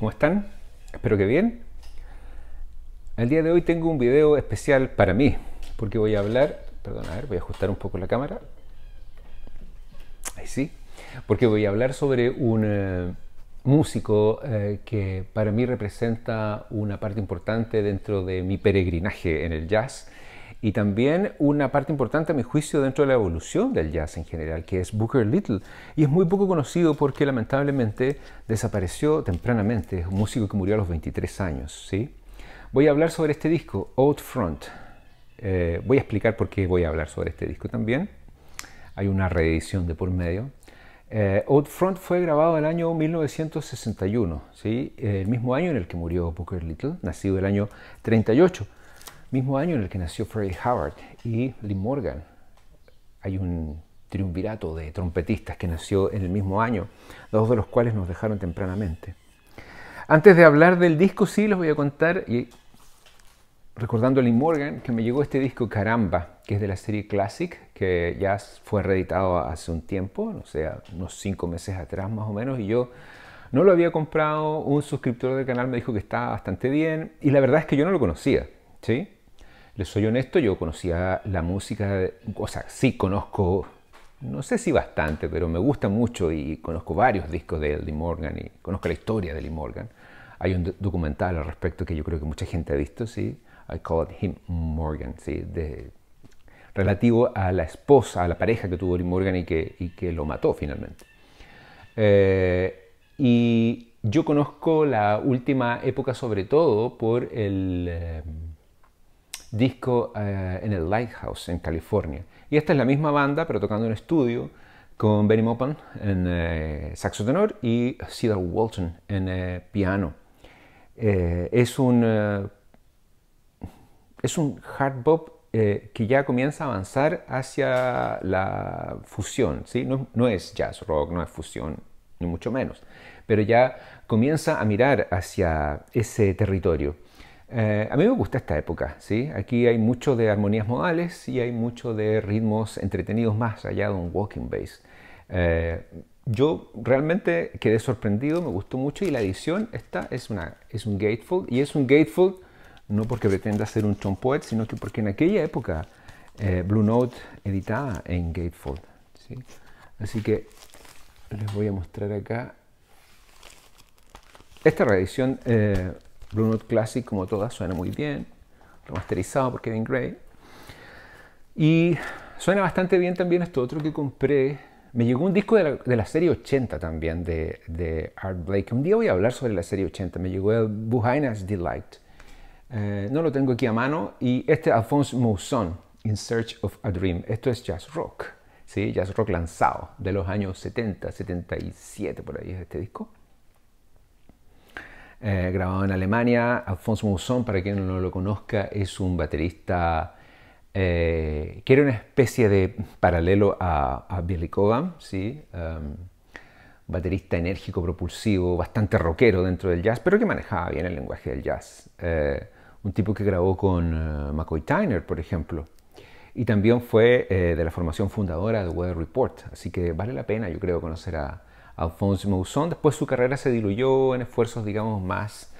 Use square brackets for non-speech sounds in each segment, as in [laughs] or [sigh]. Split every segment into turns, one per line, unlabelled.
¿Cómo están? Espero que bien. El día de hoy tengo un video especial para mí, porque voy a hablar, perdón, a ver, voy a ajustar un poco la cámara. Ahí sí, porque voy a hablar sobre un eh, músico eh, que para mí representa una parte importante dentro de mi peregrinaje en el jazz y también una parte importante a mi juicio dentro de la evolución del jazz en general, que es Booker Little, y es muy poco conocido porque lamentablemente desapareció tempranamente, es un músico que murió a los 23 años. ¿sí? Voy a hablar sobre este disco, Out Front. Eh, voy a explicar por qué voy a hablar sobre este disco también. Hay una reedición de por medio. Eh, Out Front fue grabado el año 1961, ¿sí? el mismo año en el que murió Booker Little, nacido el año 38 mismo año en el que nació Freddie Howard y Lee Morgan. Hay un triunvirato de trompetistas que nació en el mismo año, dos de los cuales nos dejaron tempranamente. Antes de hablar del disco, sí les voy a contar, y recordando a Lee Morgan, que me llegó este disco Caramba, que es de la serie Classic, que ya fue reeditado hace un tiempo, o sea, unos cinco meses atrás más o menos, y yo no lo había comprado, un suscriptor del canal me dijo que estaba bastante bien, y la verdad es que yo no lo conocía, ¿sí? soy honesto, yo conocía la música, o sea, sí conozco, no sé si bastante, pero me gusta mucho y conozco varios discos de Lee Morgan y conozco la historia de Lee Morgan. Hay un documental al respecto que yo creo que mucha gente ha visto, ¿sí? I call it him Morgan, ¿sí? De, relativo a la esposa, a la pareja que tuvo Lee Morgan y que, y que lo mató finalmente. Eh, y yo conozco la última época sobre todo por el... Eh, disco eh, en el Lighthouse, en California. Y esta es la misma banda, pero tocando en estudio, con Benny Mopan en eh, saxo tenor y Cedar Walton en eh, piano. es, un, es un hard pop que ya comienza a avanzar hacia la fusión. ¿sí? No, no es jazz rock, no es fusión, ni mucho menos, pero ya comienza a mirar hacia ese territorio. Eh, a mí me gusta esta época, ¿sí? Aquí hay mucho de armonías modales y hay mucho de ritmos entretenidos más allá de un walking bass. Eh, yo realmente quedé sorprendido, me gustó mucho y la edición esta es, una, es un gatefold y es un gatefold no porque pretenda ser un Poet, sino que porque en aquella época eh, Blue Note editaba en gatefold. ¿sí? Así que les voy a mostrar acá esta reedición. Blue Classic, como todas, suena muy bien, remasterizado por Kevin Gray. Y suena bastante bien también esto otro que compré. Me llegó un disco de la, serie 80 también de, Art Blake. Un día voy a hablar sobre la serie 80. Me llegó el Buhaina's Delight. Eh, no lo tengo aquí a mano. Y este Alphonse Mousson, In Search of a Dream. Esto es jazz rock. ¿sí? Jazz rock lanzado de los años 70, 77 por ahí es este disco. Eh, grabado en Alemania. Alfonso Mousson, para quien no lo conozca, es un baterista eh, que era una especie de paralelo a, Billy Cobham, ¿sí? Um, baterista enérgico, propulsivo, bastante rockero dentro del jazz, pero que manejaba bien el lenguaje del jazz. Eh, un tipo que grabó con McCoy Tyner, por ejemplo. Y también fue de la formación fundadora de Weather Report, así que vale la pena, yo creo, conocer a, Alfonso Mousson. Después su carrera se diluyó en esfuerzos, digamos, más,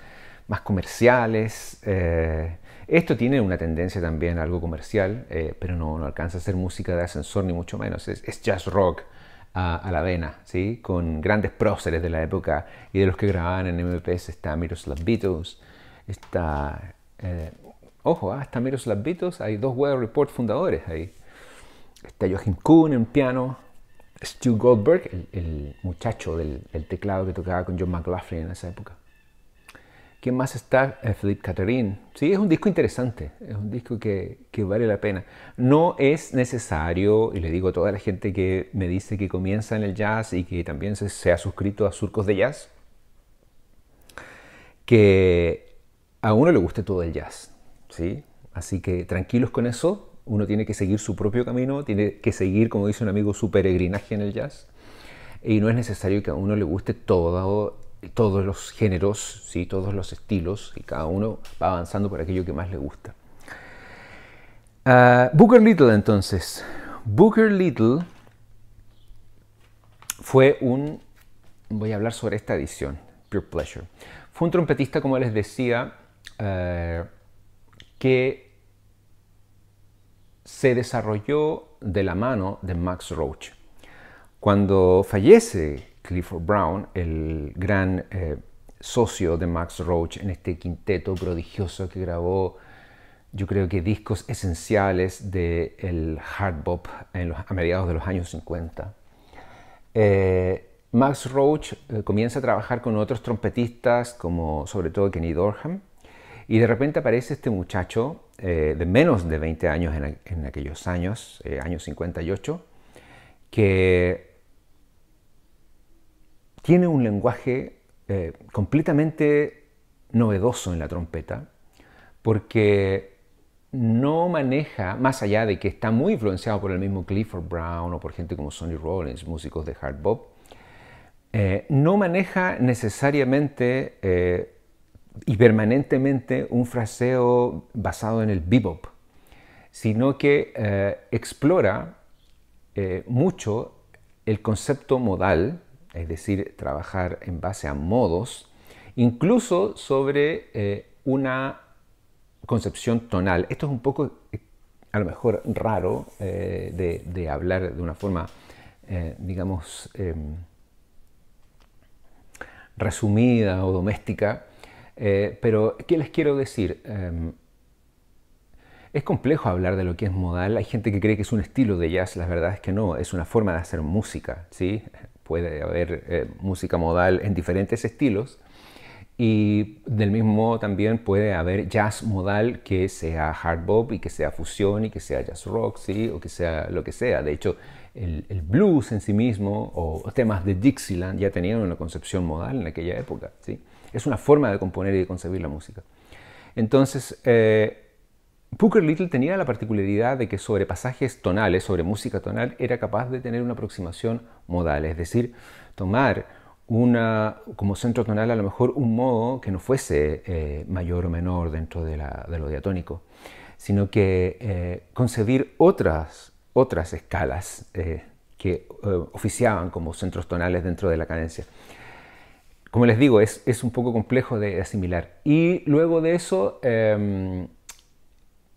más comerciales. Eh, esto tiene una tendencia también a algo comercial, eh, pero no, alcanza a ser música de ascensor ni mucho menos. Es, jazz rock a, la vena, ¿sí? con grandes próceres de la época y de los que grababan en MPS. Está Miroslav Beatles, está... Eh, ojo, hasta ah, Miroslav Beatles, hay dos Weather Report fundadores ahí. Está Joachim Kuhn en piano, Stu Goldberg, el, muchacho del, teclado que tocaba con John McLaughlin en esa época. ¿Quién más está? Eh, Philip Catherine. Sí, es un disco interesante, es un disco que, vale la pena. No es necesario, y le digo a toda la gente que me dice que comienza en el jazz y que también se, se ha suscrito a Surcos de Jazz, que a uno le guste todo el jazz, ¿sí? Así que tranquilos con eso, uno tiene que seguir su propio camino, tiene que seguir, como dice un amigo, su peregrinaje en el jazz. Y no es necesario que a uno le guste todo, todos los géneros, ¿sí? todos los estilos, y cada uno va avanzando por aquello que más le gusta. Ah, Booker Little entonces. Booker Little fue un... Voy a hablar sobre esta edición, Pure Pleasure. Fue un trompetista, como les decía, eh, que se desarrolló de la mano de Max Roach. Cuando fallece Clifford Brown, el gran eh, socio de Max Roach en este quinteto prodigioso que grabó, yo creo que discos esenciales del hard bop en los, a mediados de los años 50. Eh, Max Roach eh, comienza a trabajar con otros trompetistas como sobre todo Kenny Dorham, y de repente aparece este muchacho eh, de menos de 20 años en, aquellos años, eh, año años 58, que tiene un lenguaje eh, completamente novedoso en la trompeta, porque no maneja, más allá de que está muy influenciado por el mismo Clifford Brown o por gente como Sonny Rollins, músicos de hard bop, no maneja necesariamente y permanentemente un fraseo basado en el bebop, sino que eh, explora eh, mucho el concepto modal, es decir, trabajar en base a modos, incluso sobre eh, una concepción tonal. Esto es un poco, a lo mejor, raro de, hablar de una forma, digamos, em, resumida o doméstica, eh, pero, ¿qué les quiero decir? Em, es complejo hablar de lo que es modal. Hay gente que cree que es un estilo de jazz. La verdad es que no, es una forma de hacer música. ¿sí? Puede haber eh, música modal en diferentes estilos. Y del mismo modo también puede haber jazz modal que sea hard bop y que sea fusión y que sea jazz rock, ¿sí? o que sea lo que sea. De hecho, el, el blues en sí mismo o temas de Dixieland ya tenían una concepción modal en aquella época. ¿sí? es una forma de componer y de concebir la música. Entonces, eh, Little tenía la particularidad de que sobre pasajes tonales, sobre música tonal, era capaz de tener una aproximación modal, es decir, tomar una, como centro tonal a lo mejor un modo que no fuese eh, mayor o menor dentro de, lo diatónico, sino que eh, concebir otras, otras escalas eh, que oficiaban como centros tonales dentro de la cadencia como les digo, es, un poco complejo de asimilar. Y luego de eso, em,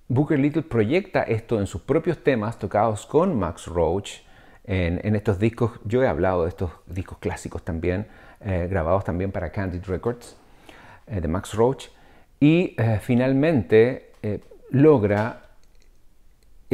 Booker Little proyecta esto en sus propios temas tocados con Max Roach. En, estos discos, yo he hablado de estos discos clásicos también, eh, grabados también para Candid Records, eh, de Max Roach. Y eh, finalmente logra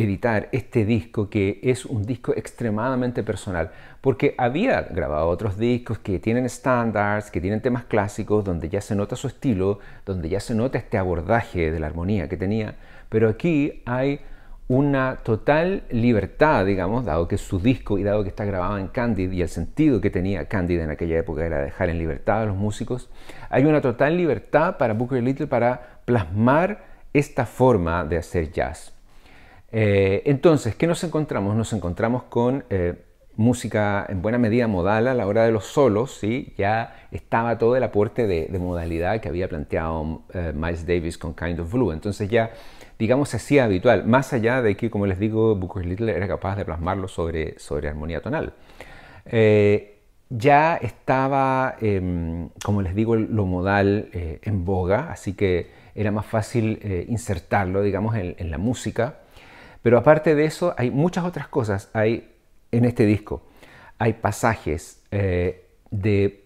editar este disco que es un disco extremadamente personal, porque había grabado otros discos que tienen standards, que tienen temas clásicos, donde ya se nota su estilo, donde ya se nota este abordaje de la armonía que tenía, pero aquí hay una total libertad, digamos, dado que su disco y dado que está grabado en Candid y el sentido que tenía Candid en aquella época era dejar en libertad a los músicos, hay una total libertad para Booker Little para plasmar esta forma de hacer jazz. Eh, entonces, ¿qué nos encontramos? Nos encontramos con eh, música en buena medida modal a la hora de los solos, ¿sí? ya estaba todo el aporte de, modalidad que había planteado eh, Miles Davis con Kind of Blue. Entonces ya, digamos, se hacía habitual, más allá de que, como les digo, Booker Little era capaz de plasmarlo sobre, armonía tonal. ya estaba, em, como les digo, lo modal en boga, así que era más fácil insertarlo, digamos, en la música. Pero aparte de eso, hay muchas otras cosas hay en este disco. Hay pasajes eh, de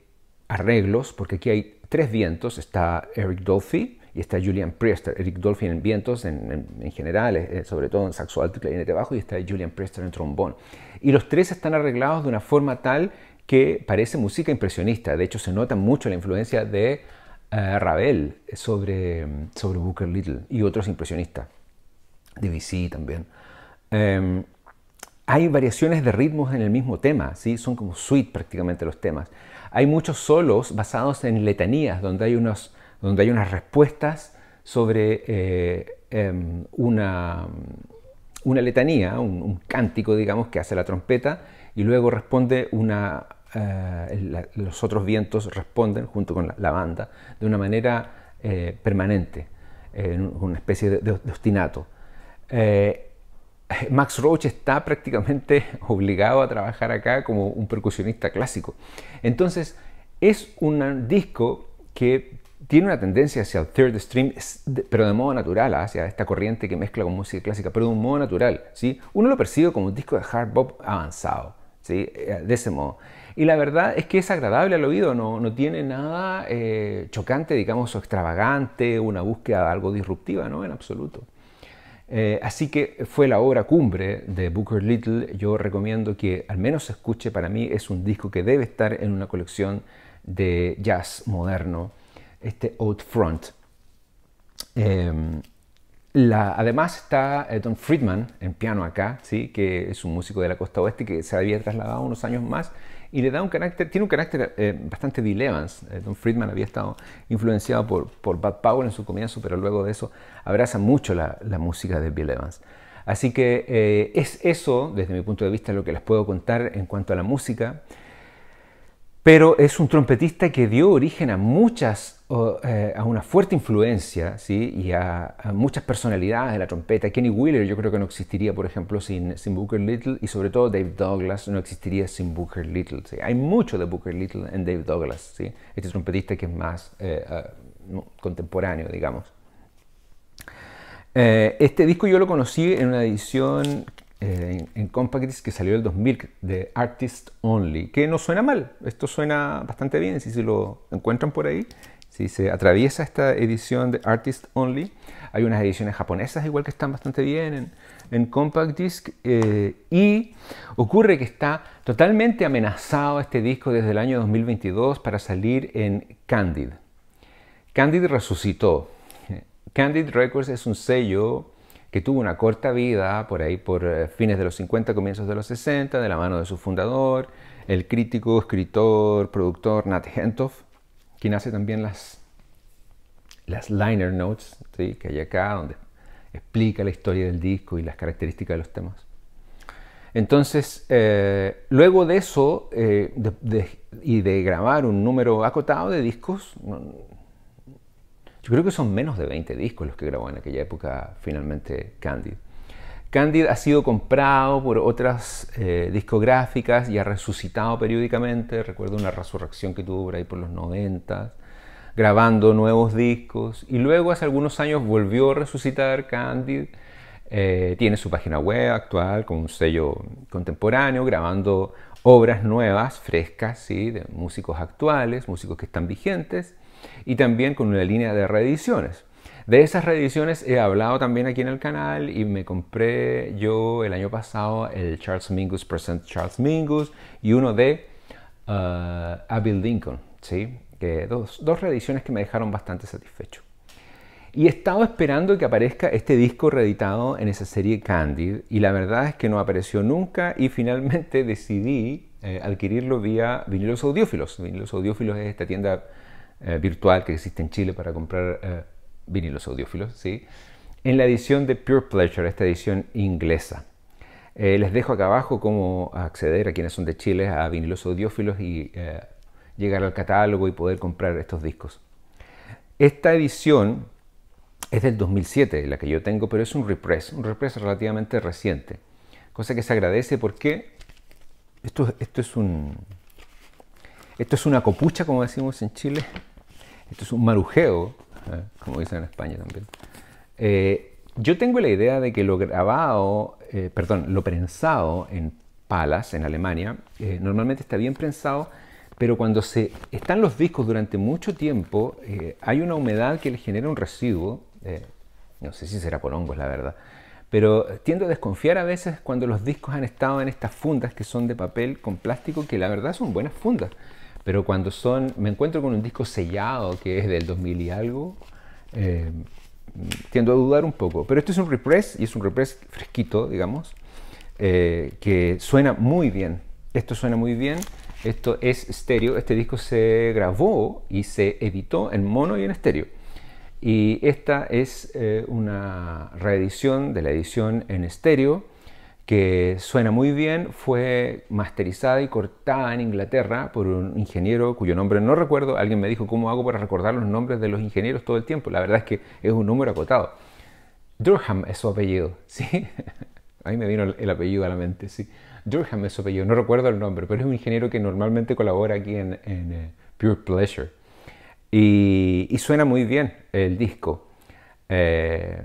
arreglos, porque aquí hay tres vientos, está Eric Dolphy y está Julian Priester. Eric Dolphy en vientos en, general, eh, sobre todo en saxo alto y clarinete bajo, y está Julian Priester en trombón. Y los tres están arreglados de una forma tal que parece música impresionista. De hecho, se nota mucho la influencia de eh, Ravel sobre, sobre Booker Little y otros impresionistas de también. Em, hay variaciones de ritmos en el mismo tema, ¿sí? son como suite prácticamente los temas. Hay muchos solos basados en letanías, donde hay, donde hay unas respuestas sobre eh, em, una, letanía, un, cántico, digamos, que hace la trompeta y luego responde una. Eh, los otros vientos responden junto con la, banda de una manera eh, permanente, una especie de ostinato. Eh, Max Roach está prácticamente [laughs] obligado a trabajar acá como un percusionista clásico. Entonces, es un disco que tiene una tendencia hacia el third stream, pero de modo natural, ¿ah? hacia esta corriente que mezcla con música clásica, pero de un modo natural. ¿sí? Uno lo percibe como un disco de hard bop avanzado, ¿sí? Eh, de ese modo. Y la verdad es que es agradable al oído, no, no tiene nada eh, chocante, digamos, o extravagante, una búsqueda algo disruptiva, ¿no? En absoluto. Eh, así que fue la obra cumbre de Booker Little. Yo recomiendo que al menos se escuche. Para mí es un disco que debe estar en una colección de jazz moderno, este Out Front. Em, además está eh, Don Friedman en piano acá, ¿sí? que es un músico de la costa oeste que se había trasladado unos años más y le da un carácter, tiene un carácter eh, bastante Bill Evans. Eh, Don Friedman había estado influenciado por, por Bud Powell en su comienzo, pero luego de eso abraza mucho la, música de Bill Evans. Así que eh, es eso, desde mi punto de vista, lo que les puedo contar en cuanto a la música. Pero es un trompetista que dio origen a muchas eh, a una fuerte influencia ¿sí? y a, muchas personalidades de la trompeta. Kenny Wheeler yo creo que no existiría, por ejemplo, sin, Booker Little y sobre todo Dave Douglas no existiría sin Booker Little. Hay mucho de Booker Little en Dave Douglas, ¿sí? este trompetista que es más eh, contemporáneo, digamos. Eh, este disco yo lo conocí en una edición en, compact Compactis que salió el 2000 de Artist Only, que no suena mal, esto suena bastante bien si se lo encuentran por ahí si se atraviesa esta edición de Artist Only, hay unas ediciones japonesas igual que están bastante bien en, compact disc eh, y ocurre que está totalmente amenazado este disco desde el año 2022 para salir en Candid. Candid resucitó. Candid Records es un sello que tuvo una corta vida por ahí por eh, fines de los 50, comienzos de los 60, de la mano de su fundador, el crítico, escritor, productor Nat Hentoff quien hace también las, las liner notes que hay acá, donde explica la historia del disco y las características de los temas. Entonces, eh, luego de eso eh, y de grabar un número acotado de discos, yo creo que son menos de 20 discos los que grabó en aquella época finalmente Candid. Candid ha sido comprado por otras eh, discográficas y ha resucitado periódicamente. Recuerdo una resurrección que tuvo por ahí por los 90, grabando nuevos discos. Y luego hace algunos años volvió a resucitar Candid. Eh, tiene su página web actual con un sello contemporáneo, grabando obras nuevas, frescas, ¿sí? de músicos actuales, músicos que están vigentes, y también con una línea de reediciones. De esas reediciones he hablado también aquí en el canal y me compré yo el año pasado el Charles Mingus Present Charles Mingus y uno de uh, Abil Lincoln, ¿sí? Que dos, reediciones que me dejaron bastante satisfecho. Y he estado esperando que aparezca este disco reeditado en esa serie Candid y la verdad es que no apareció nunca y finalmente [laughs] decidí eh, adquirirlo vía Vinilos Audiófilos. Vinilos Audiófilos es esta tienda eh, virtual que existe en Chile para comprar eh, vinilos audiófilos, ¿sí? en la edición de Pure Pleasure, esta edición inglesa. Eh, les dejo acá abajo cómo acceder a quienes son de Chile a vinilos audiófilos y eh, llegar al catálogo y poder comprar estos discos. Esta edición es del 2007, la que yo tengo, pero es un repress, un repress relativamente reciente, cosa que se agradece porque esto, esto es un... Esto es una copucha, como decimos en Chile. Esto es un marujeo ¿eh? como dicen en España también. Eh, yo tengo la idea de que lo grabado, eh, perdón, lo prensado en palas, en Alemania, normalmente está bien prensado, pero cuando se están los discos durante mucho tiempo, hay una humedad que le genera un residuo, no sé si será por hongos, la verdad, pero tiendo a desconfiar a veces cuando los discos han estado en estas fundas que son de papel con plástico, que la verdad son buenas fundas, pero cuando son, me encuentro con un disco sellado que es del 2000 y algo, eh, tiendo a dudar un poco. Pero esto es un repress y es un repress fresquito, digamos, eh, que suena muy bien. Esto suena muy bien. Esto es estéreo. Este disco se grabó y se editó en mono y en estéreo. Y esta es eh, una reedición de la edición en estéreo que suena muy bien, fue masterizada y cortada en Inglaterra por un ingeniero cuyo nombre no recuerdo. Alguien me dijo cómo hago para recordar los nombres de los ingenieros todo el tiempo. La verdad es que es un número acotado. Durham es su apellido, [laughs] ¿sí? Ahí me vino el apellido a la mente, sí. Durham es su apellido, no recuerdo el nombre, pero es un ingeniero que normalmente colabora aquí en, eh, Pure Pleasure. Y, suena muy bien el disco. Eh,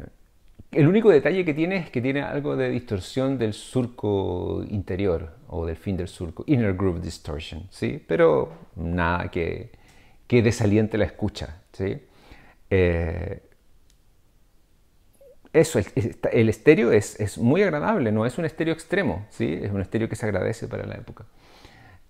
el único detalle que tiene es que tiene algo de distorsión del surco interior o del fin del surco, inner groove distortion, ¿sí? Pero nada que, desaliente la escucha, eh, eso, el, estéreo es, muy agradable, no es un estéreo extremo, ¿sí? Es un estéreo que se agradece para la época.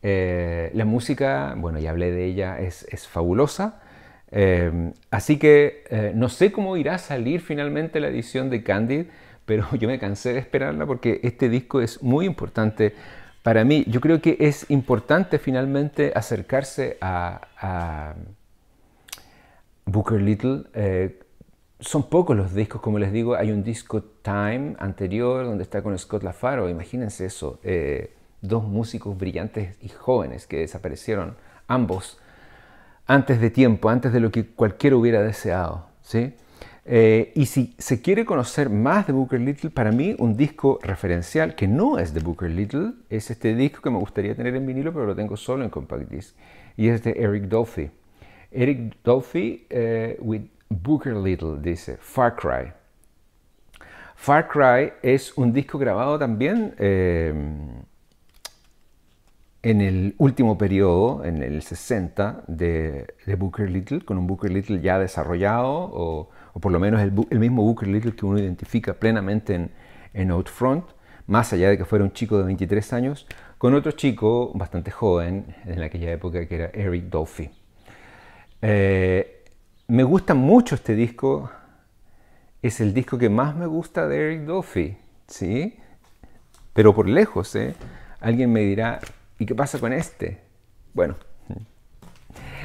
Eh, la música, bueno, ya hablé de ella, es fabulosa. Em, así que eh, no sé cómo irá a salir finalmente la edición de Candid, [laughs] pero yo me cansé de esperarla porque este disco es muy importante para mí. Yo creo que es importante finalmente acercarse a, Booker Little. Eh, son pocos los discos, como les digo, hay un disco Time anterior donde está con Scott Lafaro, imagínense eso, eh, dos músicos brillantes y jóvenes que desaparecieron ambos antes de tiempo, antes de lo que cualquiera hubiera deseado. ¿sí? Eh, y si se quiere conocer más de Booker Little, para mí un disco referencial que no es de Booker Little es este disco que me gustaría tener en vinilo, pero lo tengo solo en compact disc, y es de Eric Dolphy. Eric Dolphy eh, with Booker Little dice Far Cry. Far Cry es un disco grabado también. Eh, en el último periodo, en el 60, de, Booker Little, con un Booker Little ya desarrollado, o, por lo menos el, mismo Booker Little que uno identifica plenamente en, Outfront, más allá de que fuera un chico de 23 años, con otro chico bastante joven en aquella época que era Eric Dolphy. Eh, me gusta mucho este disco, es el disco que más me gusta de Eric Dolphy, ¿sí? Pero por lejos, ¿eh? Alguien me dirá, ¿Y qué pasa con este? Bueno,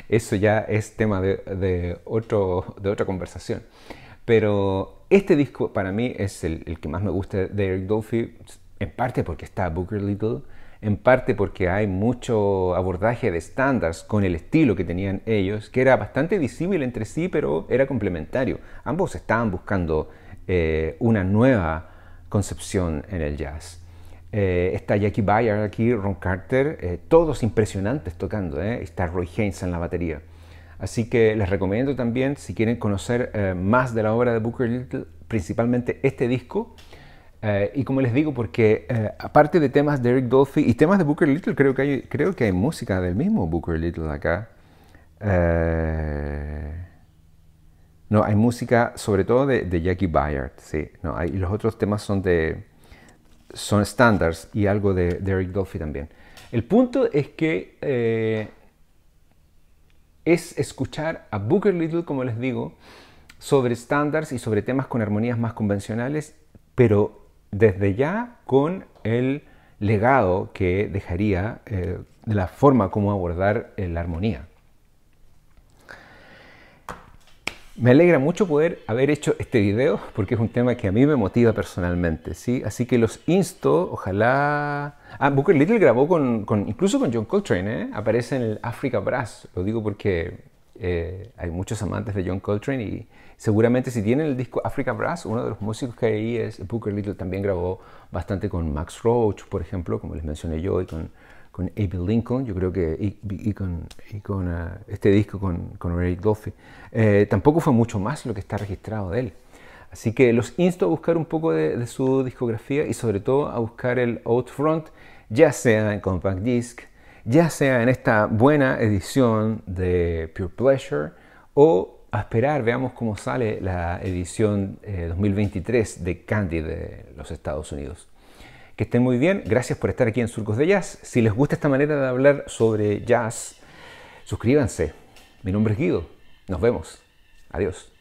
eso ya es tema de, otro, de otra conversación. Pero este disco para mí es el, que más me gusta de Eric Dolphy, en parte porque está Booker Little, en parte porque hay mucho abordaje de estándares con el estilo que tenían ellos, que era bastante visible entre sí, pero era complementario. Ambos estaban buscando eh, una nueva concepción en el jazz. Eh, está Jackie Byard aquí, Ron Carter, eh, todos impresionantes tocando. Eh, está Roy Haynes en la batería. Así que les recomiendo también, si quieren conocer más de la obra de Booker Little, principalmente este disco. y como les digo, porque aparte de temas de Eric Dolphy y temas de Booker Little, creo que hay, música del mismo Booker Little acá. No, hay música sobre todo de, Jackie Byard. sí. hay, los otros temas son de, son estándares y algo de, Eric Dolphy también. El punto es que eh, es escuchar a Booker Little, como les digo, sobre standards y sobre temas con armonías más convencionales, pero desde ya con el legado que dejaría eh, de la forma como abordar eh, la armonía. Me alegra mucho poder haber hecho este video porque es un tema que a mí me motiva personalmente, ¿sí? Así que los insto, ojalá... Ah, Booker Little grabó con, incluso con John Coltrane, ¿eh? Aparece en el Africa Brass, lo digo porque eh, hay muchos amantes de John Coltrane y seguramente si tienen el disco Africa Brass, uno de los músicos que hay ahí es Booker Little, también grabó bastante con Max Roach, por ejemplo, como les mencioné yo, y con con Abe Lincoln, yo creo que, y, con, ah, este disco con, Ray Dolphy, eh, tampoco fue mucho más lo que está registrado de él. Así que los insto a buscar un poco de, su discografía y sobre todo a buscar el Outfront, ya sea en Compact Disc, ya sea en esta buena edición de Pure Pleasure o a esperar, veamos cómo sale la edición 2023 eh, de Candy de los Estados Unidos. Que estén muy bien. Gracias por estar aquí en Surcos de Jazz. Si les gusta esta manera de hablar sobre jazz, suscríbanse. Mi nombre es Guido. Nos vemos. Adiós.